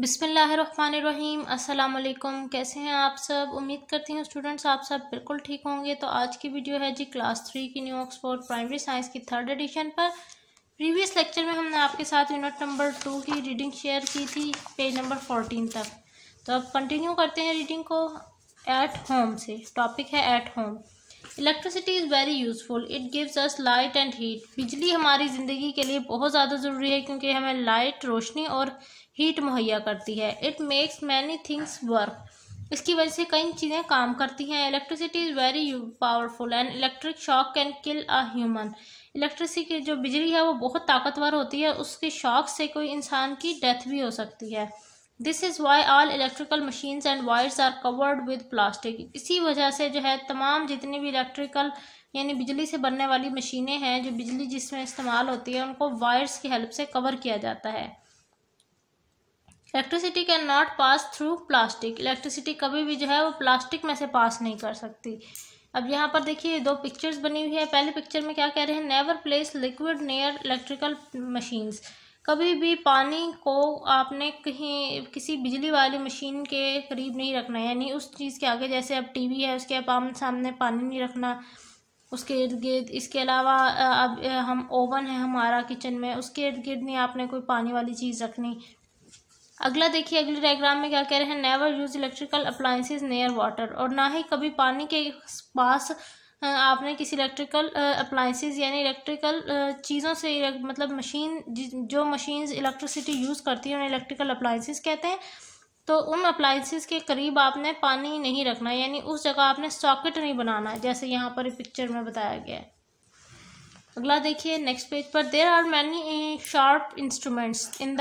बिसमीम अल्लाम कैसे हैं आप सब उम्मीद करती हूँ स्टूडेंट्स आप सब बिल्कुल ठीक होंगे तो आज की वीडियो है जी क्लास थ्री की न्यू ऑक्सफोर्ड प्राइमरी साइंस की थर्ड एडिशन पर प्रीवियस लेक्चर में हमने आपके साथ यूनिट नंबर टू की रीडिंग शेयर की थी पेज नंबर फोर्टीन तक तो अब कंटिन्यू करते हैं रीडिंग को एट होम से टॉपिक है at home electricity is very useful it gives us light and heat बिजली हमारी ज़िंदगी के लिए बहुत ज़्यादा ज़रूरी है क्योंकि हमें लाइट रोशनी और हीट मुहैया करती है it makes many things work इसकी वजह से कई चीज़ें काम करती हैं electricity is very powerful and electric shock can kill a human electricity की जो बिजली है वो बहुत ताकतवर होती है उसके शॉक से कोई इंसान की डेथ भी हो सकती है this is why all electrical machines and wires are covered with plastic इसी वजह से जो है तमाम जितनी भी इलेक्ट्रिकल यानी बिजली से बनने वाली मशीनें हैं जो बिजली जिसमें इस्तेमाल होती है उनको वायर्स की हेल्प से कवर किया जाता है electricity can not pass through plastic electricity कभी भी जो है वो प्लास्टिक में से पास नहीं कर सकती अब यहाँ पर देखिए दो पिक्चर्स बनी हुई है पहली पिक्चर में क्या कह रहे हैं never place liquid near electrical machines कभी भी पानी को आपने कहीं किसी बिजली वाली मशीन के करीब नहीं रखना यानी उस चीज़ के आगे जैसे अब टीवी है उसके आप सामने पानी नहीं रखना उसके इर्द गिर्द इसके अलावा अब हम ओवन है हमारा किचन में उसके इर्द गिर्द नहीं आपने कोई पानी वाली चीज़ रखनी अगला देखिए अगले डायग्राम में क्या कह रहे हैं never use electrical appliances near water और ना ही कभी पानी के पास आपने किसी इलेक्ट्रिकल अप्लायंसेज यानी इलेक्ट्रिकल चीज़ों से मतलब मशीन जो मशीन इलेक्ट्रिसिटी यूज़ करती है उन्हें इलेक्ट्रिकल अप्लायंसेज कहते हैं तो उन अप्लायंसेज के करीब आपने पानी नहीं रखना यानी उस जगह आपने सॉकेट नहीं बनाना है जैसे यहाँ पर पिक्चर में बताया गया है अगला देखिए नेक्स्ट पेज पर there are many sharp instruments in the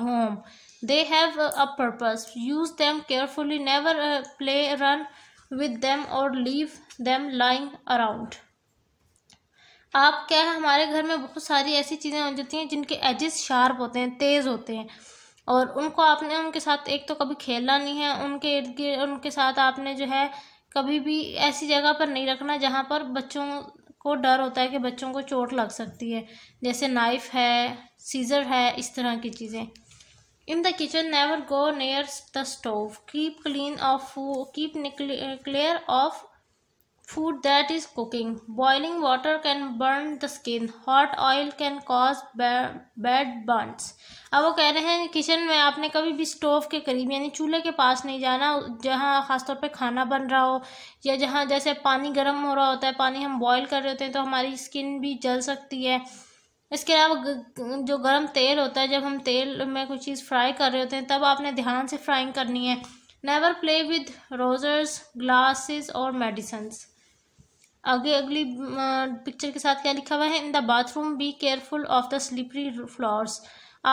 home they have a purpose use them carefully never uh, play run with them or leave them lying around आप क्या है हमारे घर में बहुत सारी ऐसी चीज़ें हो जाती हैं जिनके एजेस शार्प होते हैं तेज़ होते हैं और उनको आपने उनके साथ एक तो कभी खेलना नहीं है उनके इर्द गिर्द उनके साथ आपने जो है कभी भी ऐसी जगह पर नहीं रखना जहाँ पर बच्चों को डर होता है कि बच्चों को चोट लग सकती है जैसे नाइफ़ है सीज़र है इस तरह की चीज़ें in the kitchen never go near the stove keep clean of keep clear of food that is cooking boiling water can burn the skin hot oil can cause bad burns अब वो कह रहे हैं किचन में आपने कभी भी stove के करीब यानी चूल्हे के पास नहीं जाना जहाँ ख़ासतौर पर खाना बन रहा हो या जहाँ जैसे पानी गर्म हो रहा होता है पानी हम बॉयल कर रहे होते हैं तो हमारी स्किन भी जल सकती है इसके अलावा जो गर्म तेल होता है जब हम तेल में कुछ चीज़ फ्राई कर रहे होते हैं तब आपने ध्यान से फ्राइंग करनी है never play with razors glasses और मेडिसन्स आगे अगली पिक्चर के साथ क्या लिखा हुआ है in the bathroom be careful of the slippery floors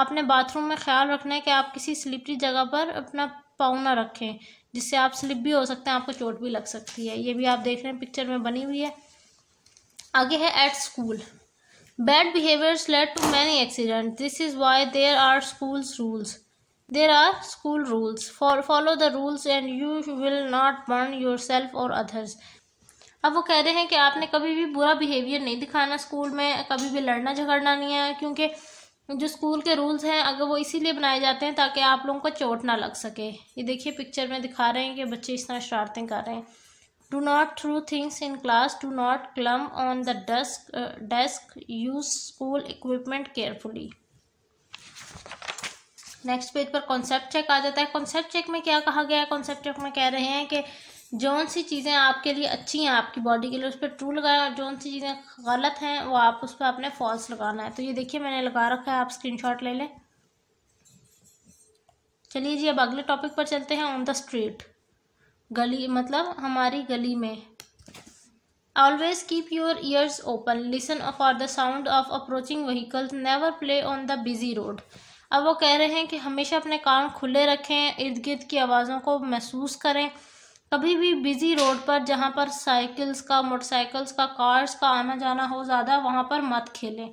आपने बाथरूम में ख्याल रखना है कि आप किसी स्लिपरी जगह पर अपना पाँव ना रखें जिससे आप स्लिप भी हो सकते हैं आपको चोट भी लग सकती है ये भी आप देख रहे हैं पिक्चर में बनी हुई है आगे है at school Bad behaviors led to many accidents. This is why there are schools rules. There are school rules. For, follow the rules and you will not burn yourself or others. अब वो कह रहे हैं कि आपने कभी भी बुरा बिहेवियर नहीं दिखाना स्कूल में कभी भी लड़ना झगड़ना नहीं है क्योंकि जो स्कूल के रूल्स हैं अगर वो इसीलिए बनाए जाते हैं ताकि आप लोगों को चोट ना लग सके ये देखिए पिक्चर में दिखा रहे हैं कि बच्चे इस तरह शरारतें कर रहे हैं do not throw things in class do not clump on the desk uh, desk use school equipment carefully next page पर कॉन्सेप्ट चेक आ जाता है कॉन्सेप्ट चेक में क्या कहा गया है कॉन्सेप्ट चेक में कह रहे हैं कि जौन सी चीज़ें आपके लिए अच्छी हैं आपकी बॉडी के लिए उस पर ट्रू लगाएं और जौन सी चीज़ें गलत हैं वो आप उस पर आपने फॉल्स लगाना है तो ये देखिए मैंने लगा रखा है आप स्क्रीनशॉट ले लें चलिए जी अब अगले टॉपिक पर चलते हैं ऑन द स्ट्रीट गली मतलब हमारी गली में always keep your ears open listen for the sound of approaching vehicles never play on the busy road अब वो कह रहे हैं कि हमेशा अपने कान खुले रखें इर्द गिर्द की आवाज़ों को महसूस करें कभी भी बिजी रोड पर जहाँ पर साइकिल्स का मोटरसाइकिल्स का कार्स का आना जाना हो ज़्यादा वहाँ पर मत खेलें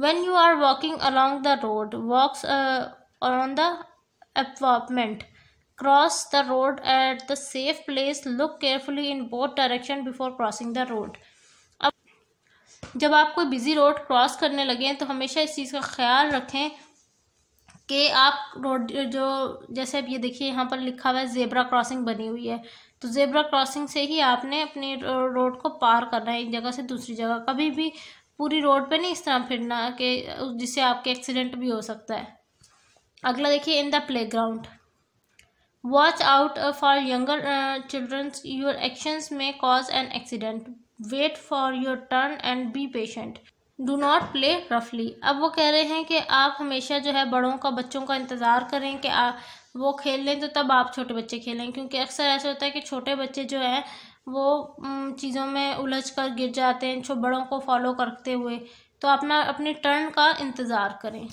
when you are walking along the road walks on the pavement cross the road at the safe place look carefully in both direction before crossing the road अब जब आप कोई बिज़ी रोड क्रॉस करने लगें तो हमेशा इस चीज़ का ख्याल रखें कि आप रोड जो जैसे अब ये देखिए यहाँ पर लिखा हुआ है जेबरा क्रॉसिंग बनी हुई है तो जेबरा क्रॉसिंग से ही आपने अपने रोड को पार करना है एक जगह से दूसरी जगह कभी भी पूरी रोड पे नहीं इस तरह फिरना कि जिससे आपके एक्सीडेंट भी हो सकता है अगला देखिए in the playground watch out for younger childrens your actions may cause an accident wait for your turn and be patient do not play रफली अब वो कह रहे हैं कि आप हमेशा जो है बड़ों का बच्चों का इंतज़ार करें कि आ, वो खेल लें तो तब आप छोटे बच्चे खेलें क्योंकि अक्सर ऐसा होता है कि छोटे बच्चे जो हैं वो चीज़ों में उलझ कर गिर जाते हैं जो बड़ों को फॉलो करते हुए तो अपना अपने टर्न का इंतज़ार करें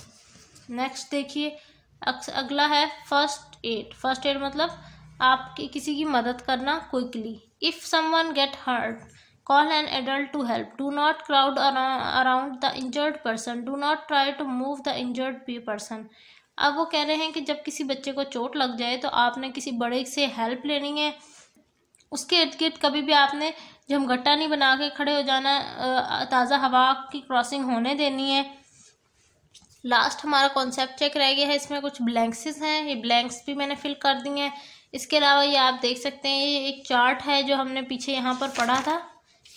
नेक्स्ट देखिए अगला है फर्स्ट एड फर्स्ट एड मतलब आपकी किसी की मदद करना quickly if one get hurt call an adult to help do not crowd around the injured person do not try to move the injured पी पर्सन अब वो कह रहे हैं कि जब किसी बच्चे को चोट लग जाए तो आपने किसी बड़े से हेल्प लेनी है उसके इर्द गिर्द कभी भी आपने जमघट्टा नहीं बना के खड़े हो जाना ताज़ा हवा की क्रॉसिंग होने देनी है लास्ट हमारा कॉन्सेप्ट चेक रह गया है इसमें कुछ ब्लैंक्सेस हैं ये ब्लैंक्स भी मैंने फिल कर दिए हैं इसके अलावा ये आप देख सकते हैं ये एक चार्ट है जो हमने पीछे यहाँ पर पढ़ा था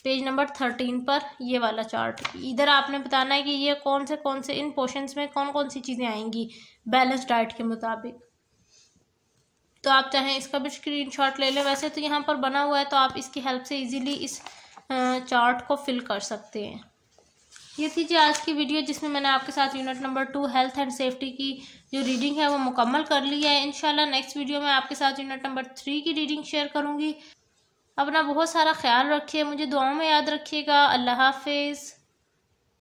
पेज नंबर थर्टीन पर ये वाला चार्ट इधर आपने बताना है कि ये कौन से कौन से इन पोर्शंस में कौन कौन सी चीज़ें आएंगी बैलेंस डाइट के मुताबिक तो आप चाहें इसका भी शॉट ले लें वैसे तो यहाँ पर बना हुआ है तो आप इसकी हेल्प से इजीली इस चार्ट को फिल कर सकते हैं ये थी जी आज की वीडियो जिसमें मैंने आपके साथ unit number two health and safety की जो रीडिंग है वो मुकम्मल कर ली है इनशाला नेक्स्ट वीडियो में आपके साथ यूनिट नंबर थ्री की रीडिंग शेयर करूँगी अपना बहुत सारा ख्याल रखिए मुझे दुआओं में याद रखिएगा अल्लाह हाफिज़